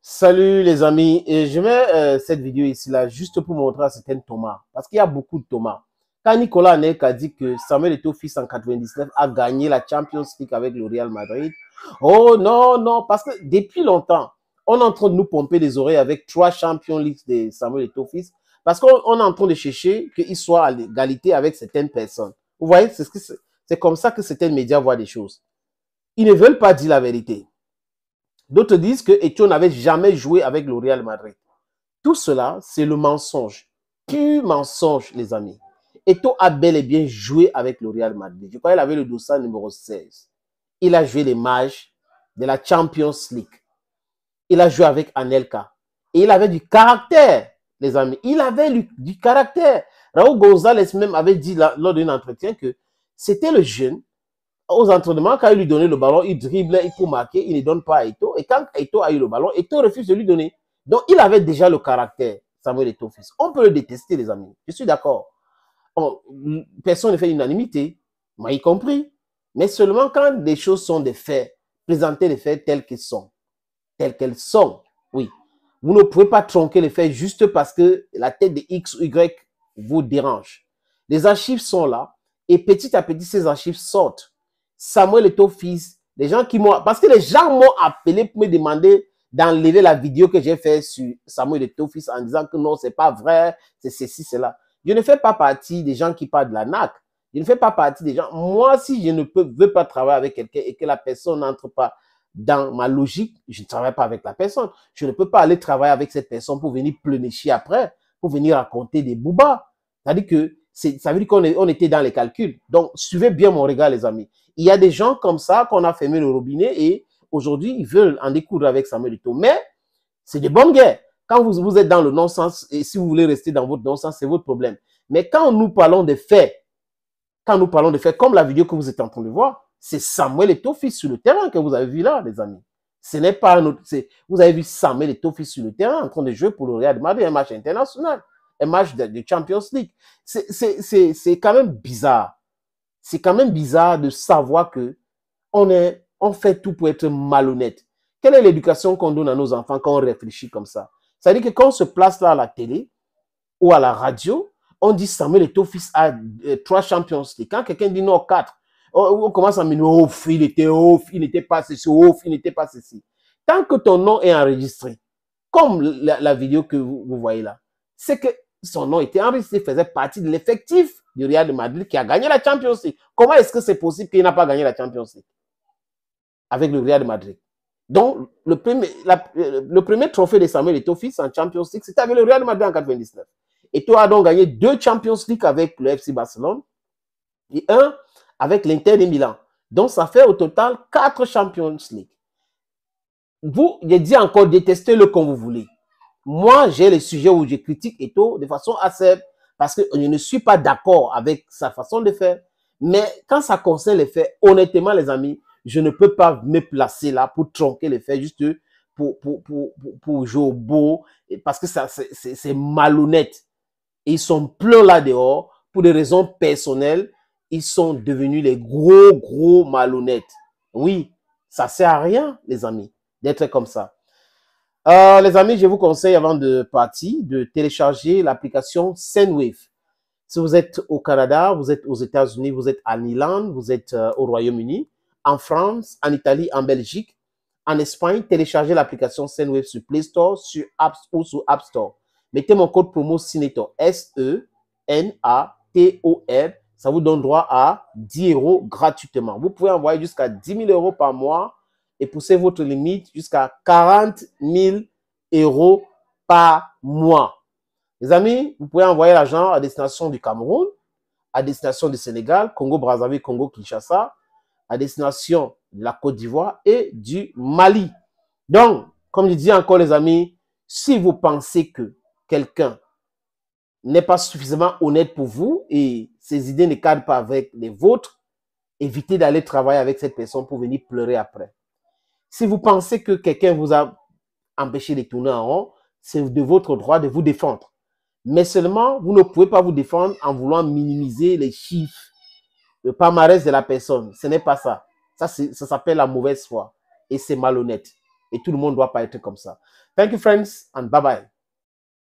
Salut les amis, et je mets euh, cette vidéo ici là juste pour montrer à certains Thomas, parce qu'il y a beaucoup de Thomas. Quand Nicolas Neck a dit que Samuel Eto'o fils en 99 a gagné la Champions League avec le Real Madrid, oh non, non, parce que depuis longtemps, on est en train de nous pomper les oreilles avec trois Champions League de Samuel Eto'o fils, parce qu'on est en train de chercher qu'il soit à l'égalité avec certaines personnes. Vous voyez, c'est comme ça que certains médias voient des choses. Ils ne veulent pas dire la vérité. D'autres disent que Etio n'avait jamais joué avec le Real Madrid. Tout cela, c'est le mensonge. Pur mensonge, les amis. Eto a bel et bien joué avec le Real Madrid. Je crois qu'il avait le dossier numéro 16. Il a joué les mages de la Champions League. Il a joué avec Anelka. Et il avait du caractère, les amis. Il avait du, caractère. Raúl González même avait dit lors d'un entretien que c'était le jeune aux entraînements, quand il lui donnait le ballon, il dribble, il faut marquer, il ne donne pas à Eto. Et quand Eto a eu le ballon, Eto refuse de lui donner. Donc, il avait déjà le caractère, Samuel Eto fils. On peut le détester, les amis. Je suis d'accord. Personne ne fait l'unanimité, moi y compris. Mais seulement quand les choses sont des faits, présenter les faits tels qu'ils sont. Tels qu'elles sont, oui. Vous ne pouvez pas tronquer les faits juste parce que la tête de X ou Y vous dérange. Les archives sont là et petit à petit, ces archives sortent. Samuel et Taufis, les gens qui m'ont... Parce que les gens m'ont appelé pour me demander d'enlever la vidéo que j'ai faite sur Samuel et ton en disant que non, c'est pas vrai, c'est ceci, cela. Je ne fais pas partie des gens qui parlent de la NAC. Je ne fais pas partie des gens. Moi, si je ne peux, veux pas travailler avec quelqu'un et que la personne n'entre pas dans ma logique, je ne travaille pas avec la personne. Je ne peux pas aller travailler avec cette personne pour venir pleurnicher après, pour venir raconter des boobas. C'est-à-dire que ça veut dire qu'on était dans les calculs. Donc, suivez bien mon regard, les amis. Il y a des gens comme ça qu'on a fermé le robinet et aujourd'hui, ils veulent en découdre avec Samuel Mais c'est des bonnes guerres. Quand vous, êtes dans le non-sens, et si vous voulez rester dans votre non-sens, c'est votre problème. Mais quand nous parlons de faits, quand nous parlons de faits, comme la vidéo que vous êtes en train de voir, c'est Samuel et fils sur le terrain que vous avez vu là, les amis. Ce n'est pas un autre. Vous avez vu Samuel et fils sur le terrain en train de jouer pour le Real Madrid, un match international un match de, Champions League. C'est quand même bizarre. C'est quand même bizarre de savoir que on, est, on fait tout pour être malhonnête. Quelle est l'éducation qu'on donne à nos enfants quand on réfléchit comme ça C'est-à-dire que quand on se place là à la télé ou à la radio, on dit Samuel les fils à euh, trois Champions League. Quand quelqu'un dit non, quatre, on, commence à me dire ouf, oh, il était ouf, oh, il n'était pas ceci, ouf, oh, il n'était pas ceci. Tant que ton nom est enregistré, comme la, vidéo que vous voyez là, c'est que son nom était Il faisait partie de l'effectif du Real Madrid qui a gagné la Champions League. Comment est-ce que c'est possible qu'il n'a pas gagné la Champions League avec le Real Madrid Donc, le premier, le premier trophée de Samuel Eto'o en Champions League, c'était avec le Real Madrid en 99. toi a donc gagné deux Champions League avec le FC Barcelone et un avec l'Inter de Milan. Donc, ça fait au total quatre Champions League. Vous, je dit encore, détestez-le comme vous voulez. Moi, j'ai les sujets où je critique et tout de façon assez parce que je ne suis pas d'accord avec sa façon de faire. Mais quand ça concerne les faits, honnêtement, les amis, je ne peux pas me placer là pour tronquer les faits juste pour, pour, pour, pour, pour jouer beau parce que ça, c'est malhonnête. ils sont pleins là dehors pour des raisons personnelles. Ils sont devenus les gros, gros malhonnêtes. Oui, ça sert à rien, les amis, d'être comme ça. Euh, les amis, je vous conseille avant de partir de télécharger l'application SendWave. Si vous êtes au Canada, vous êtes aux États-Unis, vous êtes en irlande, vous êtes euh, au Royaume-Uni, en France, en Italie, en Belgique, en Espagne, téléchargez l'application SendWave sur Play Store, sur App ou sur App Store. Mettez mon code promo Cinetor, S-E-N-A-T-O-R. Ça vous donne droit à 10 euros gratuitement. Vous pouvez envoyer jusqu'à 10 000 euros par mois et pousser votre limite jusqu'à 40 000 euros par mois. Les amis, vous pouvez envoyer l'argent à destination du Cameroun, à destination du Sénégal, Congo-Brazzaville, Congo-Kinshasa, à destination de la Côte d'Ivoire et du Mali. Donc, comme je dis encore les amis, si vous pensez que quelqu'un n'est pas suffisamment honnête pour vous et ses idées ne cadrent pas avec les vôtres, évitez d'aller travailler avec cette personne pour venir pleurer après. Si vous pensez que quelqu'un vous a empêché de tourner en rond, c'est de votre droit de vous défendre. Mais seulement, vous ne pouvez pas vous défendre en voulant minimiser les chiffres, le palmarès de la personne. Ce n'est pas ça. Ça, ça s'appelle la mauvaise foi. Et c'est malhonnête. Et tout le monde doit pas être comme ça. Thank you, friends, and bye-bye.